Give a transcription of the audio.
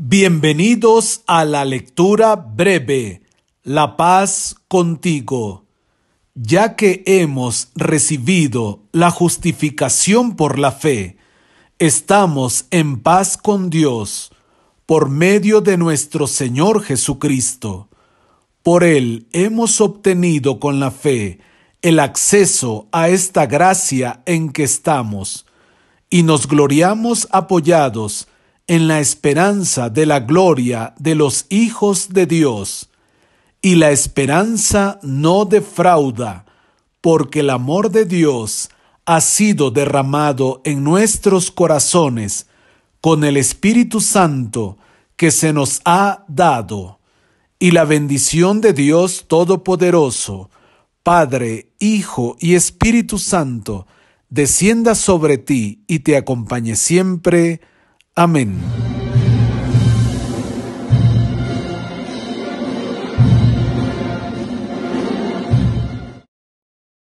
Bienvenidos a la lectura breve, La paz contigo. Ya que hemos recibido la justificación por la fe, estamos en paz con Dios por medio de nuestro Señor Jesucristo. Por Él hemos obtenido con la fe el acceso a esta gracia en que estamos, y nos gloriamos apoyados en la esperanza de la gloria de los hijos de Dios. Y la esperanza no defrauda, porque el amor de Dios ha sido derramado en nuestros corazones con el Espíritu Santo que se nos ha dado. Y la bendición de Dios Todopoderoso, Padre, Hijo y Espíritu Santo, descienda sobre ti y te acompañe siempre. Amén.